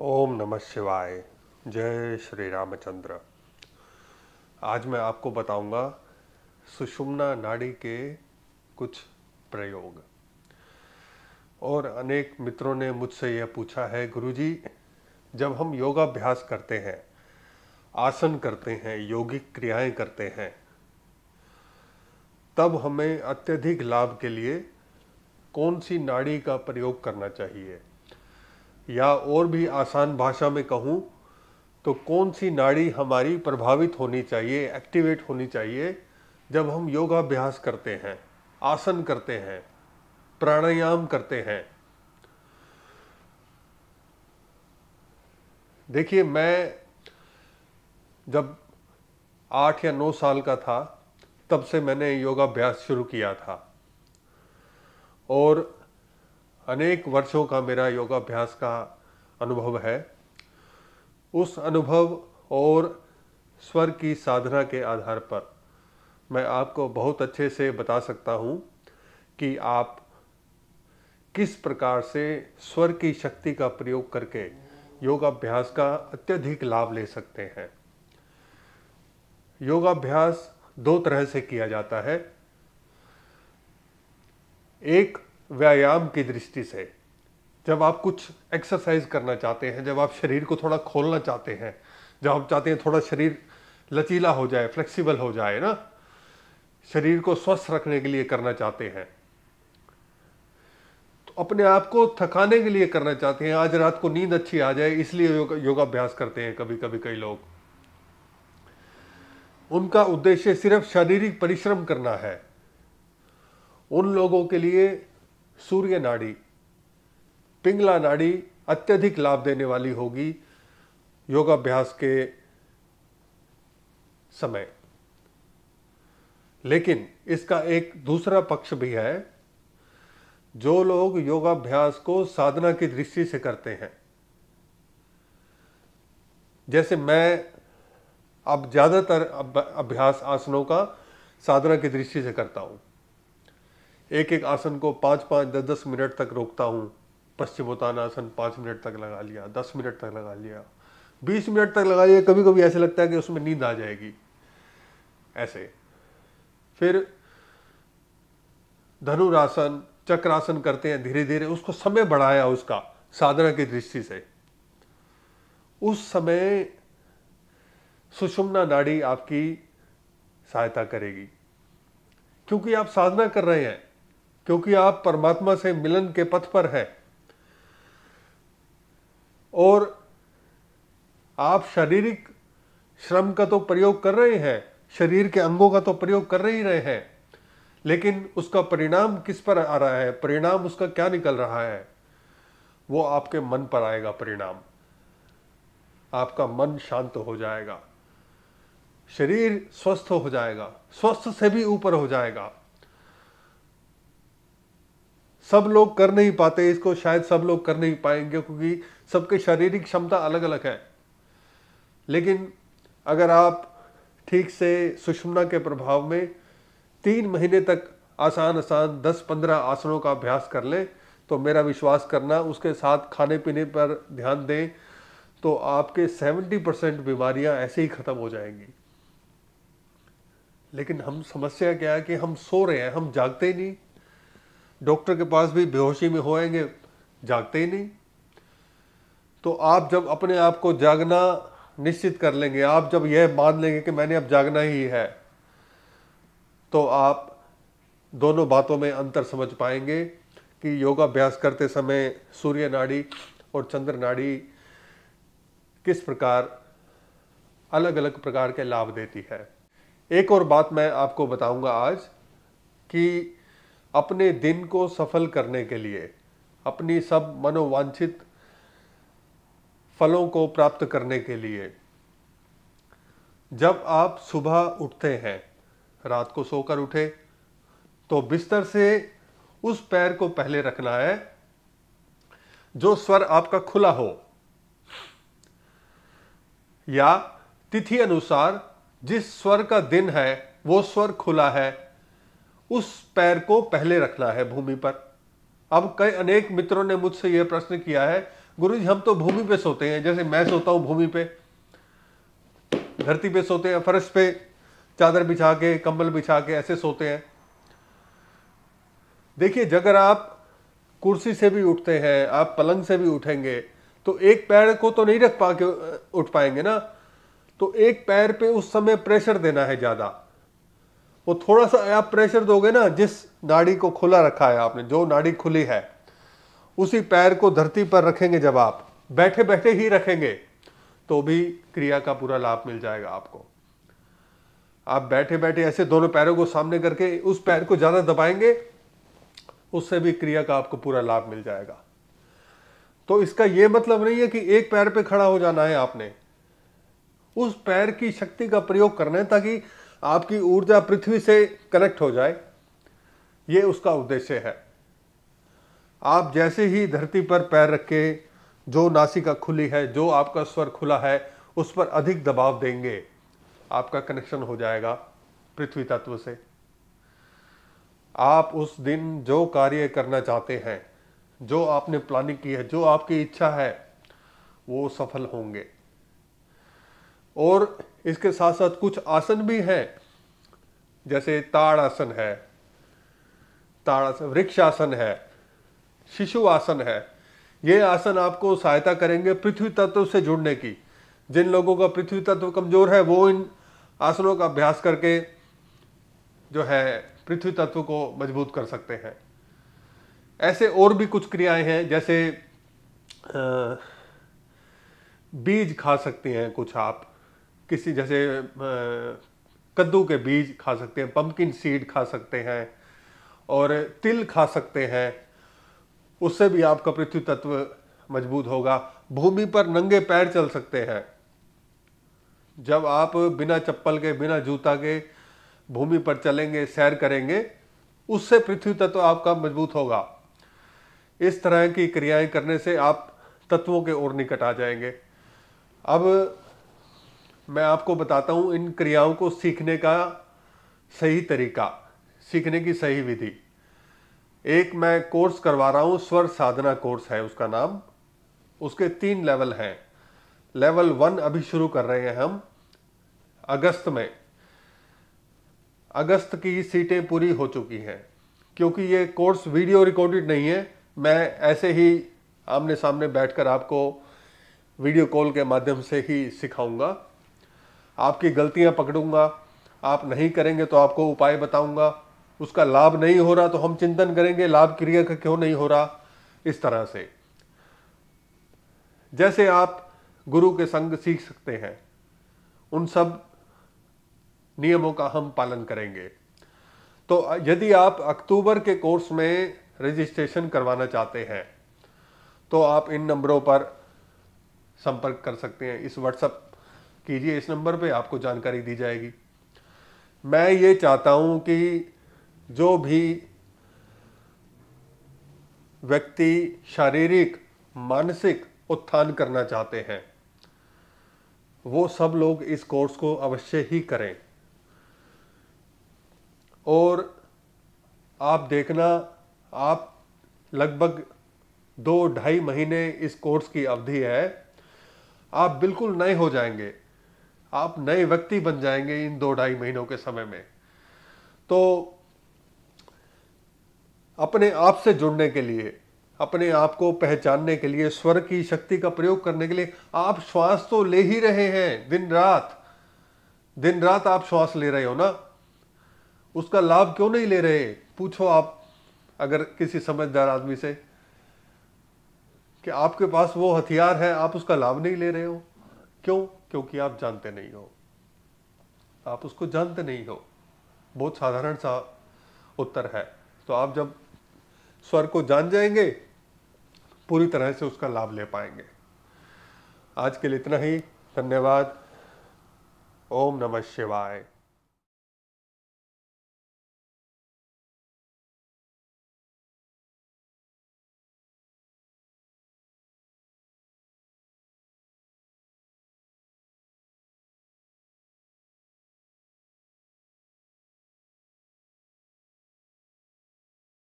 ओम नमः शिवाय जय श्री रामचंद्र आज मैं आपको बताऊंगा सुषुम्ना नाड़ी के कुछ प्रयोग और अनेक मित्रों ने मुझसे यह पूछा है गुरुजी जब हम योगाभ्यास करते हैं आसन करते हैं योगिक क्रियाएं करते हैं तब हमें अत्यधिक लाभ के लिए कौन सी नाड़ी का प्रयोग करना चाहिए या और भी आसान भाषा में कहूँ तो कौन सी नाड़ी हमारी प्रभावित होनी चाहिए एक्टिवेट होनी चाहिए जब हम योगाभ्यास करते हैं आसन करते हैं प्राणायाम करते हैं देखिए मैं जब आठ या नौ साल का था तब से मैंने योगाभ्यास शुरू किया था और अनेक वर्षों का मेरा योगाभ्यास का अनुभव है उस अनुभव और स्वर की साधना के आधार पर मैं आपको बहुत अच्छे से बता सकता हूँ कि आप किस प्रकार से स्वर की शक्ति का प्रयोग करके योगाभ्यास का अत्यधिक लाभ ले सकते हैं योगाभ्यास दो तरह से किया जाता है एक व्यायाम की दृष्टि से जब आप कुछ एक्सरसाइज करना चाहते हैं जब आप शरीर को थोड़ा खोलना चाहते हैं जब आप चाहते हैं थोड़ा शरीर लचीला हो जाए फ्लेक्सिबल हो जाए ना शरीर को स्वस्थ रखने के लिए करना चाहते हैं तो अपने आप को थकाने के लिए करना चाहते हैं आज रात को नींद अच्छी आ जाए इसलिए योग, योगाभ्यास करते हैं कभी कभी कई लोग उनका उद्देश्य सिर्फ शारीरिक परिश्रम करना है उन लोगों के लिए सूर्य नाड़ी पिंगला नाड़ी अत्यधिक लाभ देने वाली होगी योगाभ्यास के समय लेकिन इसका एक दूसरा पक्ष भी है जो लोग योगाभ्यास को साधना की दृष्टि से करते हैं जैसे मैं अब ज़्यादातर अभ्यास आसनों का साधना की दृष्टि से करता हूं एक एक आसन को पाँच पाँच दस दस मिनट तक रोकता हूँ पश्चिमोत्तान आसन पाँच मिनट तक लगा लिया दस मिनट तक लगा लिया बीस मिनट तक लगा लिया कभी कभी ऐसे लगता है कि उसमें नींद आ जाएगी ऐसे फिर धनुरासन चक्रासन करते हैं धीरे धीरे उसको समय बढ़ाया उसका साधना की दृष्टि से उस समय सुषुम्ना नाड़ी आपकी सहायता करेगी क्योंकि आप साधना कर रहे हैं क्योंकि आप परमात्मा से मिलन के पथ पर हैं और आप शारीरिक श्रम का तो प्रयोग कर रहे हैं शरीर के अंगों का तो प्रयोग कर ही रहे हैं लेकिन उसका परिणाम किस पर आ रहा है परिणाम उसका क्या निकल रहा है वो आपके मन पर आएगा परिणाम आपका मन शांत हो जाएगा शरीर स्वस्थ हो जाएगा स्वस्थ से भी ऊपर हो जाएगा सब लोग कर नहीं पाते इसको शायद सब लोग कर नहीं पाएंगे क्योंकि सबके शारीरिक क्षमता अलग अलग है लेकिन अगर आप ठीक से सुषमना के प्रभाव में तीन महीने तक आसान आसान दस पंद्रह आसनों का अभ्यास कर लें तो मेरा विश्वास करना उसके साथ खाने पीने पर ध्यान दें तो आपके 70 परसेंट बीमारियां ऐसे ही ख़त्म हो जाएंगी लेकिन हम समस्या क्या है कि हम सो रहे हैं हम जागते ही नहीं डॉक्टर के पास भी बेहोशी में होएंगे जागते ही नहीं तो आप जब अपने आप को जागना निश्चित कर लेंगे आप जब यह मान लेंगे कि मैंने अब जागना ही है तो आप दोनों बातों में अंतर समझ पाएंगे कि योगाभ्यास करते समय सूर्य नाड़ी और चंद्र नाड़ी किस प्रकार अलग अलग प्रकार के लाभ देती है एक और बात मैं आपको बताऊंगा आज कि अपने दिन को सफल करने के लिए अपनी सब मनोवांछित फलों को प्राप्त करने के लिए जब आप सुबह उठते हैं रात को सोकर उठे तो बिस्तर से उस पैर को पहले रखना है जो स्वर आपका खुला हो या तिथि अनुसार जिस स्वर का दिन है वो स्वर खुला है उस पैर को पहले रखना है भूमि पर अब कई अनेक मित्रों ने मुझसे यह प्रश्न किया है गुरु जी हम तो भूमि पे सोते हैं जैसे मैं सोता हूं भूमि पे धरती पे सोते हैं फर्श पे चादर बिछा के कंबल बिछा के ऐसे सोते हैं देखिए अगर आप कुर्सी से भी उठते हैं आप पलंग से भी उठेंगे तो एक पैर को तो नहीं रख पा के उठ पाएंगे ना तो एक पैर पे उस समय प्रेशर देना है ज़्यादा वो थोड़ा सा आप प्रेशर दोगे ना जिस नाड़ी को खुला रखा है आपने जो नाड़ी खुली है उसी पैर को धरती पर रखेंगे जब आप बैठे बैठे ही रखेंगे तो भी क्रिया का पूरा लाभ मिल जाएगा आपको आप बैठे बैठे ऐसे दोनों पैरों को सामने करके उस पैर को ज़्यादा दबाएंगे उससे भी क्रिया का आपको पूरा लाभ मिल जाएगा तो इसका यह मतलब नहीं है कि एक पैर पे खड़ा हो जाना है आपने उस पैर की शक्ति का प्रयोग करना है ताकि आपकी ऊर्जा पृथ्वी से कनेक्ट हो जाए ये उसका उद्देश्य है आप जैसे ही धरती पर पैर रख के जो नासिका खुली है जो आपका स्वर खुला है उस पर अधिक दबाव देंगे आपका कनेक्शन हो जाएगा पृथ्वी तत्व से आप उस दिन जो कार्य करना चाहते हैं जो आपने प्लानिंग की है जो आपकी इच्छा है वो सफल होंगे और इसके साथ साथ कुछ आसन भी हैं जैसे ताड़ासन है ताड़ासन वृक्षासन है शिशु आसन है ये आसन आपको सहायता करेंगे पृथ्वी तत्व से जुड़ने की जिन लोगों का पृथ्वी तत्व कमजोर है वो इन आसनों का अभ्यास करके जो है पृथ्वी तत्व को मजबूत कर सकते हैं ऐसे और भी कुछ क्रियाएं हैं जैसे बीज खा सकते हैं कुछ आप किसी जैसे कद्दू के बीज खा सकते हैं पम्पकिन सीड खा सकते हैं और तिल खा सकते हैं उससे भी आपका पृथ्वी तत्व मजबूत होगा भूमि पर नंगे पैर चल सकते हैं जब आप बिना चप्पल के बिना जूता के भूमि पर चलेंगे सैर करेंगे उससे पृथ्वी तत्व आपका मजबूत होगा इस तरह की क्रियाएं करने से आप तत्वों के ओर निकट आ जाएंगे अब मैं आपको बताता हूँ इन क्रियाओं को सीखने का सही तरीका सीखने की सही विधि एक मैं कोर्स करवा रहा हूँ स्वर साधना कोर्स है उसका नाम उसके तीन लेवल हैं लेवल वन अभी शुरू कर रहे हैं हम अगस्त में अगस्त की सीटें पूरी हो चुकी हैं क्योंकि ये कोर्स वीडियो रिकॉर्डेड नहीं है मैं ऐसे ही आमने सामने बैठकर आपको वीडियो कॉल के माध्यम से ही सिखाऊंगा आपकी गलतियां पकड़ूंगा आप नहीं करेंगे तो आपको उपाय बताऊंगा उसका लाभ नहीं हो रहा तो हम चिंतन करेंगे लाभ क्रिया का क्यों नहीं हो रहा इस तरह से जैसे आप गुरु के संग सीख सकते हैं उन सब नियमों का हम पालन करेंगे तो यदि आप अक्टूबर के कोर्स में रजिस्ट्रेशन करवाना चाहते हैं तो आप इन नंबरों पर संपर्क कर सकते हैं इस व्हाट्सएप कीजिए इस नंबर पे आपको जानकारी दी जाएगी मैं ये चाहता हूँ कि जो भी व्यक्ति शारीरिक मानसिक उत्थान करना चाहते हैं वो सब लोग इस कोर्स को अवश्य ही करें और आप देखना आप लगभग दो ढाई महीने इस कोर्स की अवधि है आप बिल्कुल नए हो जाएंगे आप नए व्यक्ति बन जाएंगे इन दो ढाई महीनों के समय में तो अपने आप से जुड़ने के लिए अपने आप को पहचानने के लिए स्वर की शक्ति का प्रयोग करने के लिए आप श्वास तो ले ही रहे हैं दिन रात दिन रात आप श्वास ले रहे हो ना उसका लाभ क्यों नहीं ले रहे पूछो आप अगर किसी समझदार आदमी से कि आपके पास वो हथियार है आप उसका लाभ नहीं ले रहे हो क्यों क्योंकि आप जानते नहीं हो आप उसको जानते नहीं हो बहुत साधारण सा उत्तर है तो आप जब स्वर को जान जाएंगे पूरी तरह से उसका लाभ ले पाएंगे आज के लिए इतना ही धन्यवाद ओम नमः शिवाय